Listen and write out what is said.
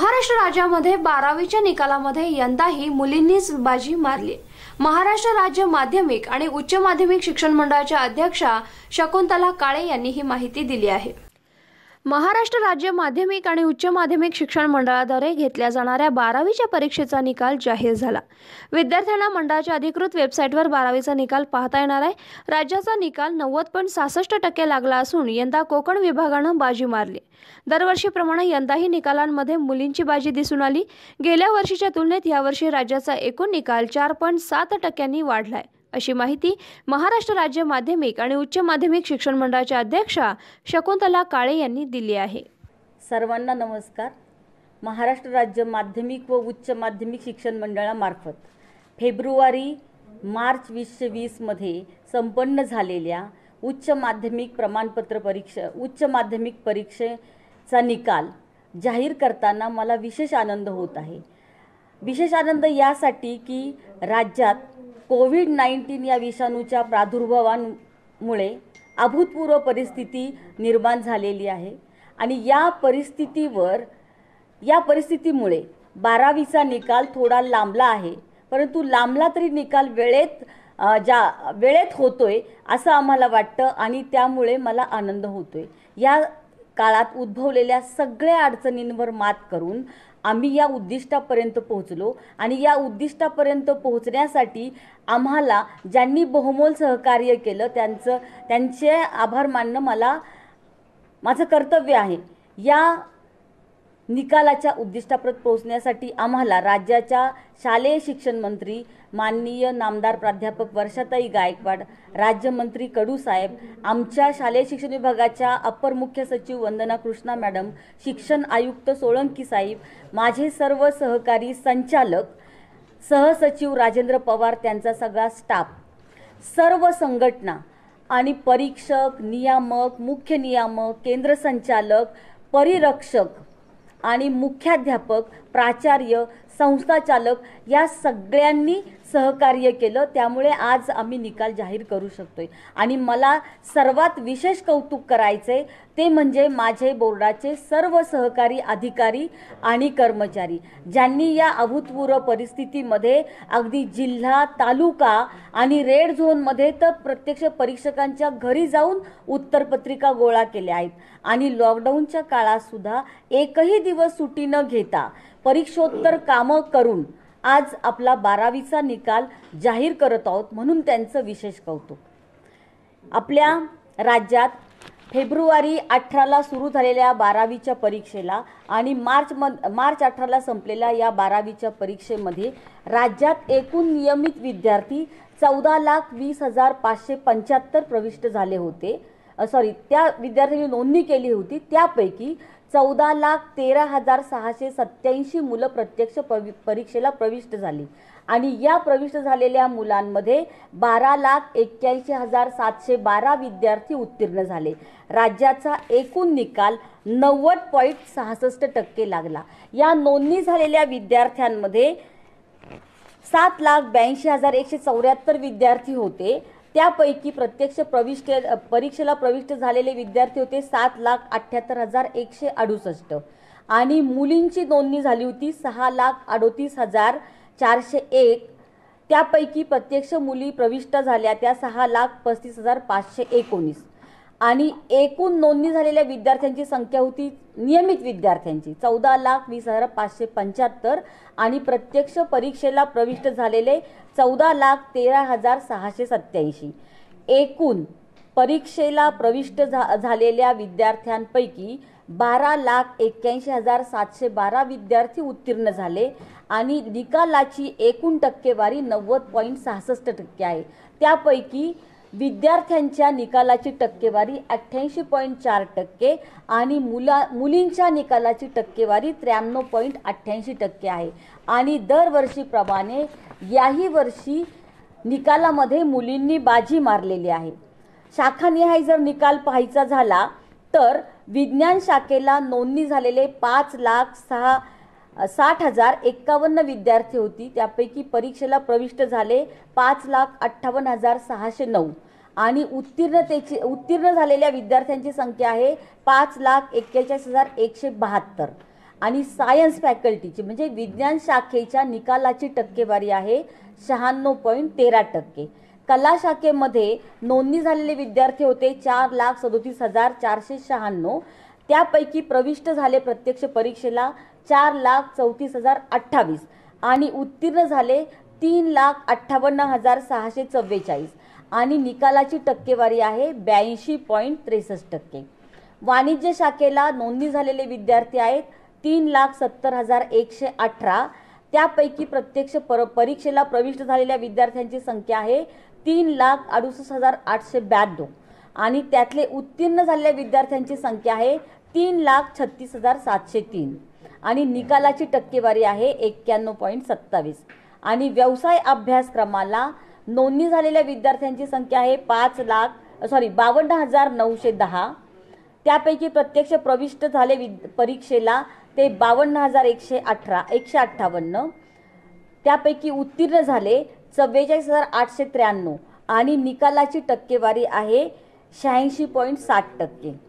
महाराष्ट्र राज्यामध्ये बारावीच्या निकालामध्ये यंदाही मुलींनीच बाजी मारली महाराष्ट्र राज्य माध्यमिक आणि उच्च माध्यमिक शिक्षण मंडळाच्या अध्यक्षा शकुंतला काळे यांनी ही माहिती दिली आहे महाराष्ट्र राज्य माध्यमिक आणि उच्च माध्यमिक शिक्षण मंडळाद्वारे घेतल्या जाणाऱ्या बारावीच्या परीक्षेचा निकाल जाहीर झाला विद्यार्थ्यांना मंडळाच्या अधिकृत वेबसाईटवर बारावीचा निकाल पाहता येणार आहे राज्याचा निकाल नव्वद पॉईंट सहासष्ट टक्के लागला असून यंदा कोकण विभागानं बाजी मारली दरवर्षीप्रमाणे यंदाही निकालांमध्ये मुलींची बाजी दिसून आली गेल्या वर्षीच्या तुलनेत यावर्षी राज्याचा एकूण निकाल चार पॉईंट सात टक्क्यांनी वाढला आहे अशी माहिती महाराष्ट्र राज्य माध्यमिक आणि उच्च माध्यमिक शिक्षण मंडळाच्या अध्यक्षा शकुंतला काळे यांनी दिली आहे सर्वांना नमस्कार महाराष्ट्र राज्य माध्यमिक व उच्च माध्यमिक शिक्षण मंडळामार्फत फेब्रुवारी मार्च वीसशे वीसमध्ये संपन्न झालेल्या उच्च माध्यमिक प्रमाणपत्र परीक्षा उच्च माध्यमिक परीक्षेचा निकाल जाहीर करताना मला विशेष आनंद होत आहे विशेष आनंद यासाठी की राज्यात कोविड नाईन्टीन या विषाणूच्या प्रादुर्भावांमुळे अभूतपूर्व परिस्थिती निर्माण झालेली आहे आणि या परिस्थितीवर या परिस्थितीमुळे बारावीचा निकाल थोडा लांबला आहे परंतु लांबला तरी निकाल वेळेत ज्या वेळेत होतोय असं आम्हाला वाटतं आणि त्यामुळे मला आनंद होतोय या काळात उद्भवलेल्या सगळ्या अडचणींवर मात करून आम्ही या उद्दिष्टापर्यंत पोहोचलो आणि या उद्दिष्टापर्यंत पोहोचण्यासाठी आम्हाला ज्यांनी बहुमोल सहकार्य केलं त्यांचं त्यांचे आभार मानणं मला माझं कर्तव्य आहे या निकालाच्या उद्दिष्टाप्रत पोहोचण्यासाठी आम्हाला राज्याच्या शालेय शिक्षण मंत्री माननीय नामदार प्राध्यापक वर्षाताई गायकवाड राज्यमंत्री कडू साहेब आमच्या शालेय शिक्षण विभागाच्या अपर मुख्य सचिव वंदना कृष्णा मॅडम शिक्षण आयुक्त सोळंकी साहेब माझे सर्व सहकारी संचालक सहसचिव राजेंद्र पवार त्यांचा सगळा स्टाफ सर्व संघटना आणि परीक्षक नियामक मुख्य नियामक केंद्र संचालक परिरक्षक आणि मुख्याध्यापक प्राचार्य संस्थाचालक या सगळ्यांनी सहकार्य केलं त्यामुळे आज आम्ही निकाल जाहीर करू शकतो आणि मला सर्वात विशेष कौतुक करायचे ते म्हणजे माझे बोर्डाचे सर्व सहकारी अधिकारी आणि कर्मचारी ज्यांनी या अभूतपूर्व परिस्थितीमध्ये अगदी जिल्हा तालुका आणि रेड झोनमध्ये तर प्रत्यक्ष परीक्षकांच्या घरी जाऊन उत्तरपत्रिका गोळा केल्या आहेत आणि लॉकडाऊनच्या काळातसुद्धा एकही दिवस सुटी न घेता परीक्षोत्तर कामं करून आज आपला बारावीचा निकाल जाहीर करत आहोत म्हणून त्यांचं विशेष कौतुक आपल्या राज्यात फेब्रुवारी अठराला सुरू झालेल्या बारावीच्या परीक्षेला आणि मार्च म मार्च अठराला संपलेल्या या बारावीच्या परीक्षेमध्ये राज्यात एकूण नियमित विद्यार्थी चौदा लाख वीस हजार पाचशे पंच्याहत्तर प्रविष्ट झाले होते सॉरी त्या विद्यार्थ्यांनी नोंदणी केली होती त्यापैकी चौदा लाख तेरा हजार सहाशे सत्याऐंशी मुलं प्रत्यक्ष प्रवि परीक्षेला प्रविष्ट झाली आणि या प्रविष्ट झालेल्या मुलांमध्ये बारा लाख एक्क्याऐंशी हजार सातशे बारा विद्यार्थी उत्तीर्ण झाले राज्याचा एकूण निकाल नव्वद पॉईंट सहासष्ट टक्के लागला या नोंदणी झालेल्या विद्यार्थ्यांमध्ये सात लाख ब्याऐंशी हजार एकशे चौऱ्याहत्तर विद्यार्थी होते त्यापैकी प्रत्यक्ष प्रविष्ट परीक्षेला प्रविष्ट झालेले विद्यार्थी होते सात लाख अठ्ठ्याहत्तर हजार एकशे अडुसष्ट आणि मुलींची नोंदणी झाली होती सहा लाख अडोतीस हजार चारशे एक त्यापैकी प्रत्यक्ष मुली प्रविष्ट झाल्या त्या सहा लाख पस्तीस हजार पाचशे एकोणीस आणि एकूण नोंदणी झालेल्या विद्यार्थ्यांची संख्या होती नियमित विद्यार्थ्यांची चौदा लाख वीस हजार पाचशे पंच्याहत्तर आणि प्रत्यक्ष परीक्षेला प्रविष्ट झालेले चौदा लाख तेरा हजार सहाशे सत्याऐंशी एकूण परीक्षेला प्रविष्ट झा झालेल्या विद्यार्थ्यांपैकी बारा लाख एक्क्याऐंशी हजार सातशे बारा विद्यार्थी उत्तीर्ण झाले आणि निकालाची एकूण टक्केवारी नव्वद पॉईंट सहासष्ट टक्के आहे त्यापैकी विद्यार्थ्यांच्या निकालाची टक्केवारी अठ्ठ्याऐंशी पॉईंट चार टक्के आणि मुला मुलींच्या निकालाची टक्केवारी त्र्याण्णव पॉईंट अठ्ठ्याऐंशी टक्के आहे आणि दरवर्षीप्रमाणे याही वर्षी निकालामध्ये मुलींनी बाजी मारलेली आहे शाखानिहाय जर निकाल पाहायचा झाला तर विज्ञान शाखेला नोंदणी झालेले पाच लाख सहा साठ हजार एक्कावन्न विद्यार्थी होती त्यापैकी परीक्षेला प्रविष्ट झाले पाच लाख अठ्ठावन्न हजार सहाशे नऊ आणि उत्तीर्णतेची उत्तीर्ण झालेल्या विद्यार्थ्यांची संख्या आहे पाच लाख एक्केचाळीस हजार एकशे बहात्तर आणि सायन्स फॅकल्टीची म्हणजे विज्ञान शाखेच्या निकालाची टक्केवारी आहे शहाण्णव पॉईंट तेरा टक्के कला शाखेमध्ये नोंदणी झालेले विद्यार्थी होते चार लाख सदोतीस हजार चारशे शहाण्णव त्यापैकी प्रविष्ट झाले प्रत्यक्ष परीक्षेला चार लाख चौतीस हजार अठ्ठावीस आणि उत्तीर्ण झाले तीन लाख अठ्ठावन्न हजार सहाशे चव्वेचाळीस आणि निकालाची टक्केवारी आहे ब्याऐंशी पॉईंट त्रेसष्ट टक्के वाणिज्य शाखेला नोंदणी झालेले विद्यार्थी आहेत तीन लाख सत्तर हजार एकशे अठरा त्यापैकी प्रत्यक्ष पर परीक्षेला प्रविष्ट झालेल्या विद्यार्थ्यांची संख्या आहे तीन लाख अडुसष्ट हजार आठशे ब्याण्णव आणि त्यातले उत्तीर्ण झालेल्या विद्यार्थ्यांची संख्या आहे तीन लाख छत्तीस हजार सातशे तीन आणि निकालाची टक्केवारी आहे एक्क्याण्णव पॉईंट सत्तावीस आणि व्यवसाय अभ्यासक्रमाला नोंदणी झालेल्या विद्यार्थ्यांची संख्या आहे पाच लाख सॉरी बावन्न हजार नऊशे दहा त्यापैकी प्रत्यक्ष प्रविष्ट झाले विद परीक्षेला ते बावन्न हजार एकशे अठरा एकशे अठ्ठावन्न त्यापैकी उत्तीर्ण झाले चव्वेचाळीस हजार आठशे त्र्याण्णव आणि निकालाची टक्केवारी आहे शहाऐंशी पॉईंट साठ टक्के